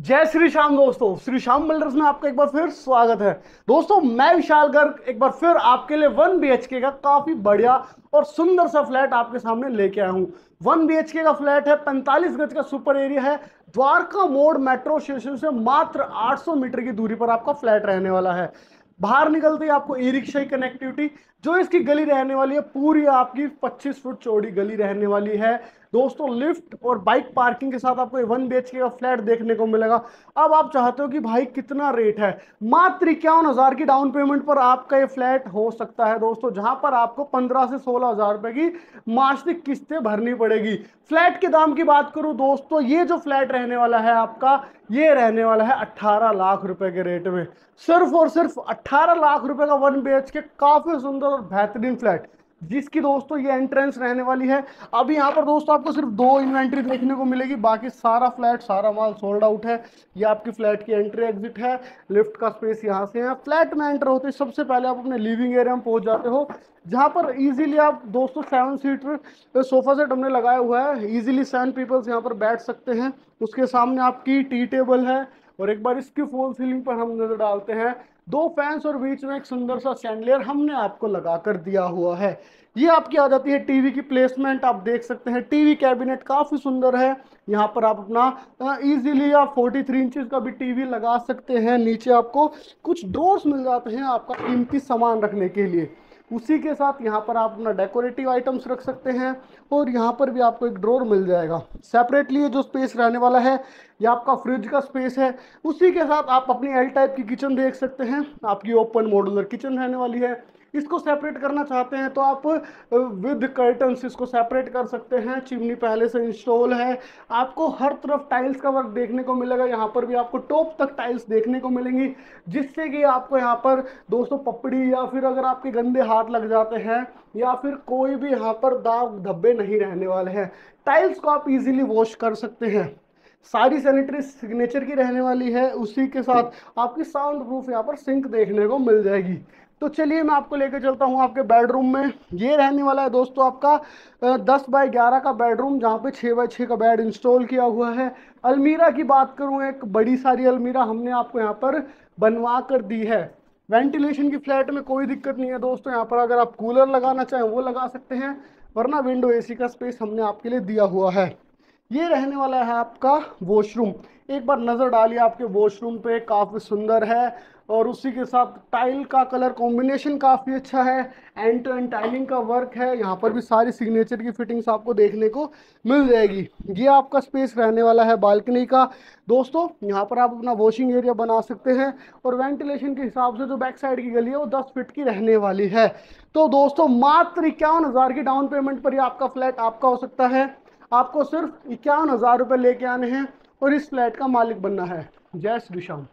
जय श्री श्याम दोस्तों श्री श्याम बिल्डर्स में आपका एक बार फिर स्वागत है दोस्तों मैं विशाल गर्ग एक बार फिर आपके लिए वन बी का काफ़ी बढ़िया और सुंदर सा फ्लैट आपके सामने लेके आया हूँ वन बी का फ्लैट है पैंतालीस गज का सुपर एरिया है द्वारका मोड़ मेट्रो स्टेशन से मात्र 800 मीटर की दूरी पर आपका फ्लैट रहने वाला है बाहर निकलते ही आपको ई रिक्शा की कनेक्टिविटी जो इसकी गली रहने वाली है पूरी आपकी 25 फुट चौड़ी गली रहने वाली है दोस्तों लिफ्ट और बाइक पार्किंग के साथ आपको वन बी का फ्लैट देखने को मिलेगा अब आप चाहते हो कि भाई कितना रेट है मात्र इक्यावन हज़ार की डाउन पेमेंट पर आपका ये फ्लैट हो सकता है दोस्तों जहां पर आपको पंद्रह से सोलह हज़ार रुपये की मासिक किस्तें भरनी पड़ेगी फ्लैट के दाम की बात करूँ दोस्तों ये जो फ्लैट रहने वाला है आपका ये रहने वाला है अट्ठारह लाख रुपये के रेट में सिर्फ और सिर्फ अट्ठारह लाख रुपये का वन बी काफ़ी सुंदर और बेहतरीन फ्लैट जिसकी दोस्तों ये एंट्रेंस रहने वाली है अभी यहाँ पर दोस्तों आपको सिर्फ दो इन्वेंट्री देखने को मिलेगी बाकी सारा फ्लैट सारा माल सोल्ड आउट है ये आपकी फ्लैट की एंट्री एग्जिट है लिफ्ट का स्पेस यहाँ से है फ्लैट में एंटर होते सबसे पहले आप अपने लिविंग एरिया में पहुँच जाते हो जहाँ पर इजीली आप दोस्तों सेवन सीटर सोफा सेट हमने लगाया हुआ है इजीली सेवन पीपल्स यहाँ पर बैठ सकते हैं उसके सामने आपकी टी टेबल है और एक बार इसकी फॉल सीलिंग पर हम नजर डालते हैं दो फैंस और बीच में एक सुंदर सा सैंडलेयर हमने आपको लगा कर दिया हुआ है ये आपकी आ जाती है टीवी की प्लेसमेंट आप देख सकते हैं टीवी कैबिनेट काफ़ी सुंदर है यहाँ पर आप अपना इजीली आप 43 थ्री इंचज़ का भी टीवी लगा सकते हैं नीचे आपको कुछ डोर्स मिल जाते हैं आपका कीमती सामान रखने के लिए उसी के साथ यहाँ पर आप अपना डेकोरेटिव आइटम्स रख सकते हैं और यहाँ पर भी आपको एक ड्रोर मिल जाएगा सेपरेटली जो स्पेस रहने वाला है या आपका फ्रिज का स्पेस है उसी के साथ आप अपनी एल टाइप की किचन देख सकते हैं आपकी ओपन मॉडुलर किचन रहने वाली है इसको सेपरेट करना चाहते हैं तो आप विद कर्टन्स इसको सेपरेट कर सकते हैं चिमनी पहले से इंस्टॉल है आपको हर तरफ टाइल्स का वर्क देखने को मिलेगा यहाँ पर भी आपको टॉप तक टाइल्स देखने को मिलेंगी जिससे कि आपको यहाँ पर दोस्तों पपड़ी या फिर अगर आपके गंदे हाथ लग जाते हैं या फिर कोई भी यहाँ पर दाग धब्बे नहीं रहने वाले हैं टाइल्स को आप इजीली वॉश कर सकते हैं सारी सैनिटरी सिग्नेचर की रहने वाली है उसी के साथ आपकी साउंड प्रूफ यहाँ पर सिंक देखने को मिल जाएगी तो चलिए मैं आपको लेकर चलता हूँ आपके बेडरूम में ये रहने वाला है दोस्तों आपका दस बाय ग्यारह का बेडरूम जहाँ पे छः बाय छः का बेड इंस्टॉल किया हुआ है अलमीरा की बात करूँ एक बड़ी सारी अलमीरा हमने आपको यहाँ पर बनवा कर दी है वेंटिलेशन की फ्लैट में कोई दिक्कत नहीं है दोस्तों यहाँ पर अगर आप कूलर लगाना चाहें वो लगा सकते हैं वरना विंडो ए का स्पेस हमने आपके लिए दिया हुआ है ये रहने वाला है आपका वॉशरूम एक बार नज़र डालिए आपके वॉशरूम पे काफ़ी सुंदर है और उसी के साथ टाइल का कलर कॉम्बिनेशन काफ़ी अच्छा है एंड टू एंड टाइलिंग का वर्क है यहाँ पर भी सारी सिग्नेचर की फिटिंग्स आपको देखने को मिल जाएगी ये आपका स्पेस रहने वाला है बालकनी का दोस्तों यहाँ पर आप अपना वॉशिंग एरिया बना सकते हैं और वेंटिलेशन के हिसाब से जो बैक साइड की गली है वो दस फिट की रहने वाली है तो दोस्तों मात्र इक्यावन हज़ार की डाउन पेमेंट पर ही आपका फ्लैट आपका हो सकता है आपको सिर्फ इक्यावन हज़ार रुपये लेके आने हैं और इस फ्लैट का मालिक बनना है जय श्री श्याम